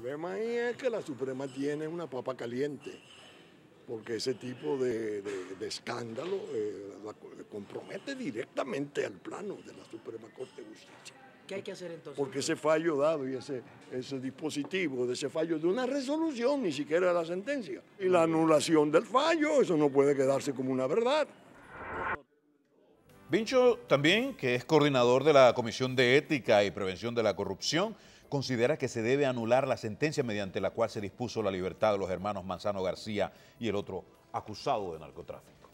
problema ahí es que la Suprema tiene una papa caliente, porque ese tipo de, escándalo eh, compromete directamente al plano de la Suprema Corte de Justicia. ¿Qué hay que hacer entonces? Porque ese fallo dado y ese, ese dispositivo de ese fallo de una resolución, ni siquiera de la sentencia, y la anulación del fallo, eso no puede quedarse como una verdad. Vincho también, que es coordinador de la Comisión de Ética y Prevención de la Corrupción, considera que se debe anular la sentencia mediante la cual se dispuso la libertad de los hermanos Manzano García y el otro acusado de narcotráfico.